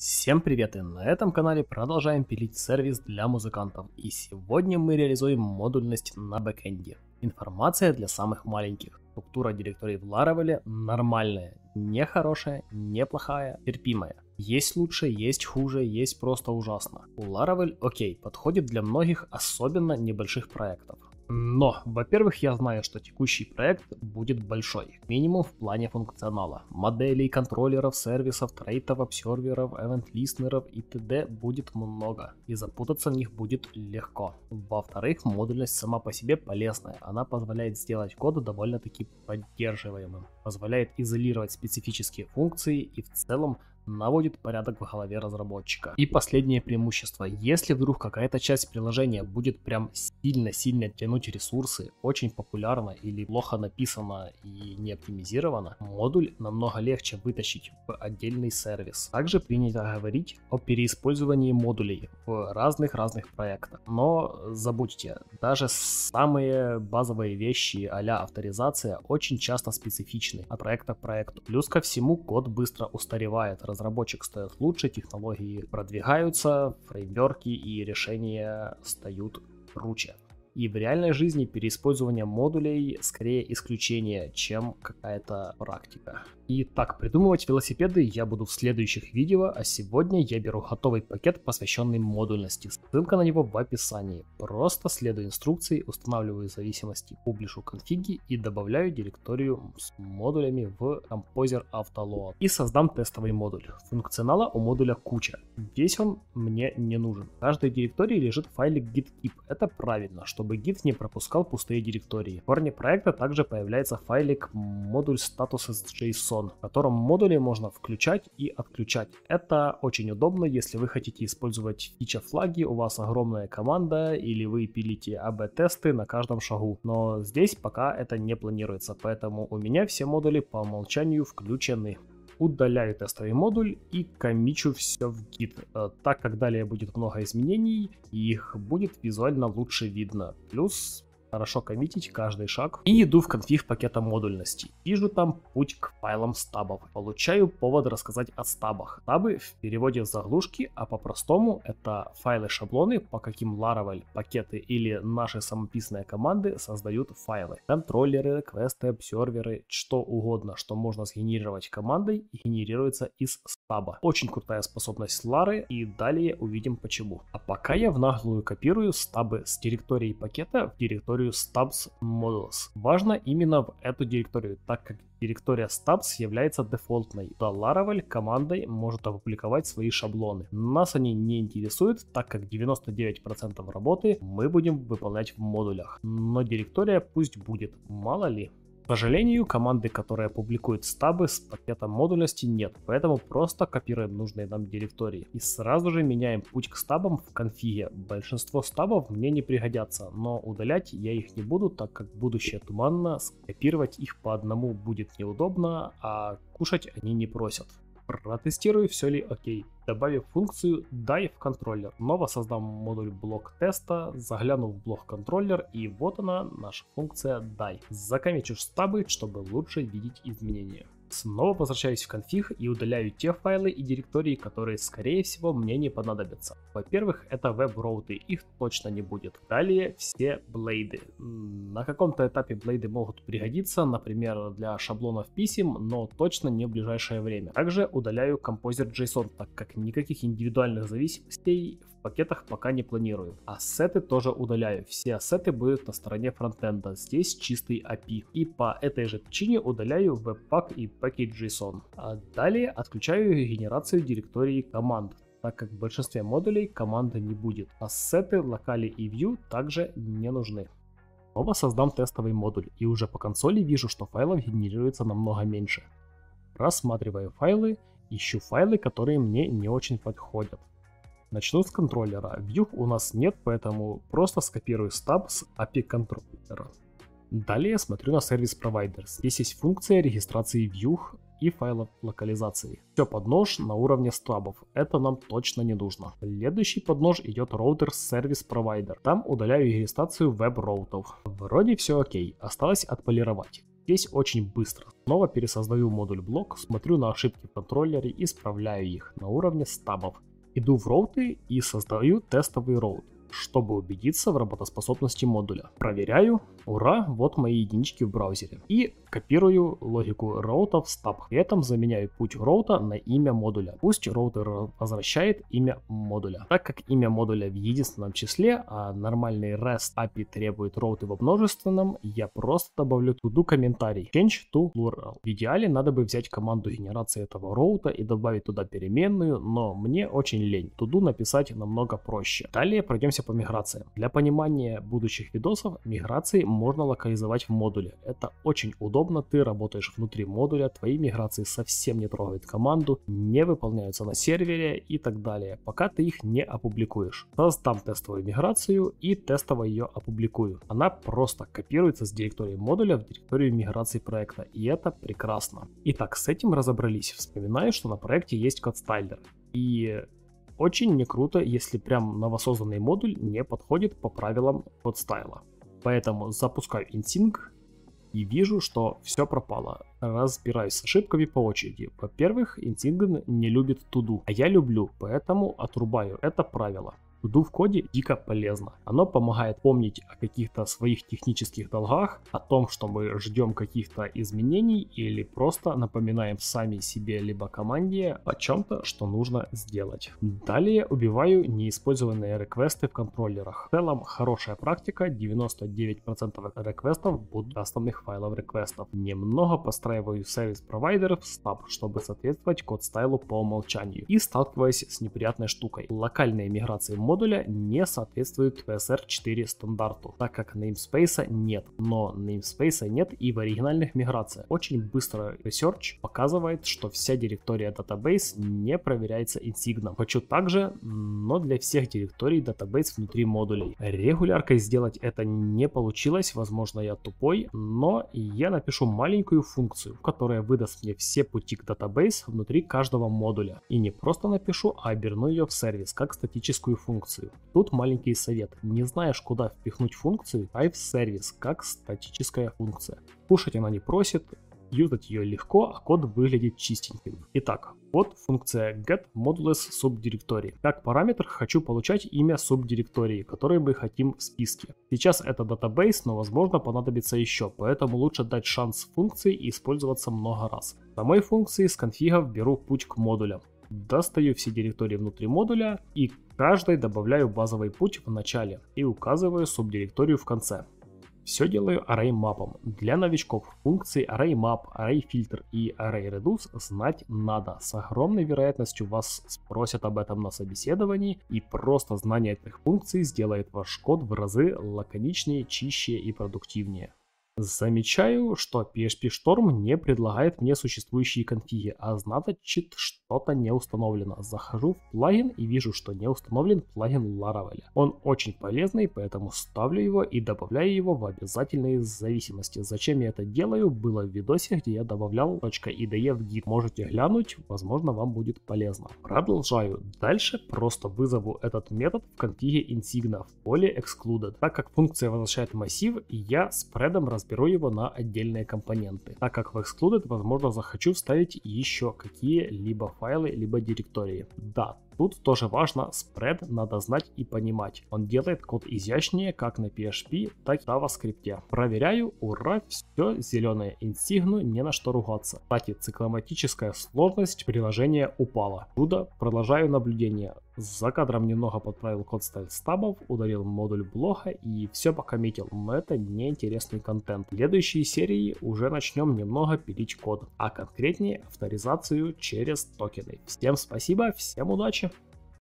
Всем привет и на этом канале продолжаем пилить сервис для музыкантов и сегодня мы реализуем модульность на бэкэнде. Информация для самых маленьких. Структура директорий в Laravel нормальная, не хорошая, не плохая, терпимая. Есть лучше, есть хуже, есть просто ужасно. У Laravel окей, подходит для многих, особенно небольших проектов. Но, во-первых, я знаю, что текущий проект будет большой, минимум в плане функционала. Моделей, контроллеров, сервисов, трейтов, обсерверов, эвент-листнеров и т.д. будет много, и запутаться в них будет легко. Во-вторых, модульность сама по себе полезная, она позволяет сделать код довольно-таки поддерживаемым, позволяет изолировать специфические функции и в целом наводит порядок в голове разработчика. И последнее преимущество. Если вдруг какая-то часть приложения будет прям сильно-сильно тянуть ресурсы, очень популярна или плохо написана и не оптимизирована, модуль намного легче вытащить в отдельный сервис. Также принято говорить о переиспользовании модулей в разных-разных проектах. Но забудьте, даже самые базовые вещи а авторизация очень часто специфичны от проекта к проекту. Плюс ко всему код быстро устаревает, разработчик станет лучше, технологии продвигаются, фреймверки и решения стают круче. И в реальной жизни переиспользование модулей скорее исключение, чем какая-то практика. И так придумывать велосипеды я буду в следующих видео, а сегодня я беру готовый пакет, посвященный модульности. Ссылка на него в описании. Просто следую инструкции, устанавливаю зависимости публишу конфиги и добавляю директорию с модулями в Composer Autoload. И создам тестовый модуль. Функционала у модуля куча. Весь он мне не нужен. В каждой директории лежит файлик gitkeep. Это правильно, что чтобы Git не пропускал пустые директории. В корне проекта также появляется файлик модуль status.json, в котором модули можно включать и отключать. Это очень удобно, если вы хотите использовать фича флаги, у вас огромная команда или вы пилите AB а тесты на каждом шагу. Но здесь пока это не планируется, поэтому у меня все модули по умолчанию включены удаляю тестовый модуль и комичу все в гид, э, так как далее будет много изменений и их будет визуально лучше видно. Плюс хорошо коммитить каждый шаг и иду в конфиг пакета модульности. Вижу там путь к файлам стабов. Получаю повод рассказать о стабах. Стабы в переводе заглушки, а по-простому это файлы-шаблоны, по каким Laravel, пакеты или наши самописные команды создают файлы. Контроллеры, квесты, обсерверы, что угодно, что можно сгенерировать командой, генерируется из стаба. Очень крутая способность Лары и далее увидим почему. А пока я в наглую копирую стабы с директории пакета в директорию директорию stubs models. Важно именно в эту директорию, так как Директория stubs является дефолтной, да Laravel командой может опубликовать свои шаблоны. Нас они не интересуют, так как 99% работы мы будем выполнять в модулях. Но директория пусть будет, мало ли сожалению, команды, которая публикует стабы с пакетом модульности нет, поэтому просто копируем нужные нам директории и сразу же меняем путь к стабам в конфиге. Большинство стабов мне не пригодятся, но удалять я их не буду, так как будущее туманно, скопировать их по одному будет неудобно, а кушать они не просят протестирую, все ли окей, добавив функцию Dive контроллер. Ново создам модуль блок теста, загляну в блок контроллер и вот она наша функция Dive. Закомечу штабы, чтобы лучше видеть изменения. Снова возвращаюсь в конфиг и удаляю те файлы и директории, которые, скорее всего, мне не понадобятся. Во-первых, это веб-роуты, их точно не будет. Далее все блейды. На каком-то этапе блейды могут пригодиться, например, для шаблонов писем, но точно не в ближайшее время. Также удаляю композер JSON, так как никаких индивидуальных зависимостей пакетах пока не планирую. Ассеты тоже удаляю. Все ассеты будут на стороне фронтенда. Здесь чистый API. И по этой же причине удаляю Webpack и Package.json. А далее отключаю генерацию директории команд так как в большинстве модулей команды не будет. Ассеты, локали и view также не нужны. Снова создам тестовый модуль и уже по консоли вижу, что файлов генерируется намного меньше. Рассматриваю файлы, ищу файлы, которые мне не очень подходят. Начну с контроллера. View у нас нет, поэтому просто скопирую стаб с API контроллера. Далее смотрю на сервис провайдер. Здесь есть функция регистрации view и файлов локализации. Все под нож на уровне стабов, это нам точно не нужно. Следующий под нож идет роутер сервис провайдер. Там удаляю регистрацию веб-роутов. Вроде все окей, осталось отполировать. Здесь очень быстро. Снова пересоздаю модуль блок, смотрю на ошибки в контроллере и исправляю их на уровне стабов. Иду в роуты и создаю тестовый роут, чтобы убедиться в работоспособности модуля. Проверяю, ура, вот мои единички в браузере. И Копирую логику роута в стаб. При этом заменяю путь роута на имя модуля. Пусть роутер возвращает имя модуля. Так как имя модуля в единственном числе, а нормальный REST API требует роуты в множественном, я просто добавлю туду комментарий change to plural. В идеале надо бы взять команду генерации этого роута и добавить туда переменную, но мне очень лень. Туду написать намного проще. Далее пройдемся по миграциям. Для понимания будущих видосов миграции можно локализовать в модуле. Это очень удобно удобно, ты работаешь внутри модуля, твои миграции совсем не трогают команду, не выполняются на сервере и так далее, пока ты их не опубликуешь. Создам тестовую миграцию и тестово ее опубликую. Она просто копируется с директории модуля в директорию миграции проекта, и это прекрасно. Итак, с этим разобрались. Вспоминаю, что на проекте есть кодстайлер. И очень не круто, если прям новосозданный модуль не подходит по правилам кодстайла. Поэтому запускаю InSync и вижу, что все пропало. Разбираюсь с ошибками по очереди. Во-первых, Интинген не любит туду, а я люблю, поэтому отрубаю это правило. Туду в коде дико полезно. Оно помогает помнить о каких-то своих технических долгах, о том, что мы ждем каких-то изменений или просто напоминаем сами себе либо команде о чем-то, что нужно сделать. Далее убиваю неиспользованные реквесты в контроллерах. В целом хорошая практика, 99% реквестов будут основных файлов реквестов. Немного постраиваю сервис-провайдеров стаб, чтобы соответствовать код стайлу по умолчанию. И сталкиваясь с неприятной штукой. Локальные миграции модуля не соответствует PSR4 стандарту, так как namespace нет. Но namespace нет и в оригинальных миграциях. Очень быстро research показывает, что вся директория database не проверяется инсигном. Хочу также, но для всех директорий database внутри модулей. Регуляркой сделать это не получилось, возможно я тупой, но я напишу маленькую функцию, которая выдаст мне все пути к database внутри каждого модуля. И не просто напишу, а оберну ее в сервис, как статическую функцию функцию. Тут маленький совет. Не знаешь, куда впихнуть функцию, type service как статическая функция. Кушать она не просит, юзать ее легко, а код выглядит чистеньким. Итак, вот функция get modulus subdirectory. Как параметр хочу получать имя субдиректории, которое мы хотим в списке. Сейчас это датабейс, но возможно понадобится еще, поэтому лучше дать шанс функции и использоваться много раз. В самой функции с конфига беру путь к модулям достаю все директории внутри модуля и каждой добавляю базовый путь в начале и указываю субдиректорию в конце. Все делаю array мапом. Для новичков функции array map, array filter и array reduce знать надо. С огромной вероятностью вас спросят об этом на собеседовании, и просто знание этих функций сделает ваш код в разы лаконичнее, чище и продуктивнее. Замечаю, что PHP Storm не предлагает мне существующие конфиги, а значит что-то не установлено. Захожу в плагин и вижу, что не установлен плагин Laravel. Он очень полезный, поэтому ставлю его и добавляю его в обязательные зависимости. Зачем я это делаю, было в видосе, где я добавлял .ide в гид. Можете глянуть, возможно вам будет полезно. Продолжаю. Дальше просто вызову этот метод в конфиге insignia в поле excluded. Так как функция возвращает массив, я спредом разбираюсь разберу его на отдельные компоненты, так как в Excluded, возможно, захочу вставить еще какие-либо файлы, либо директории. Да, тут тоже важно, спред надо знать и понимать. Он делает код изящнее как на PHP, так и на JavaScript. Проверяю, ура, все, зеленое инсигну, не на что ругаться. Кстати, цикломатическая сложность приложения упала. Чудо, продолжаю наблюдение. За кадром немного подправил код сталь стабов, удалил модуль блога и все покоммитил. Но это неинтересный контент. В следующей серии уже начнем немного пилить код, а конкретнее авторизацию через токены. Всем спасибо, всем удачи!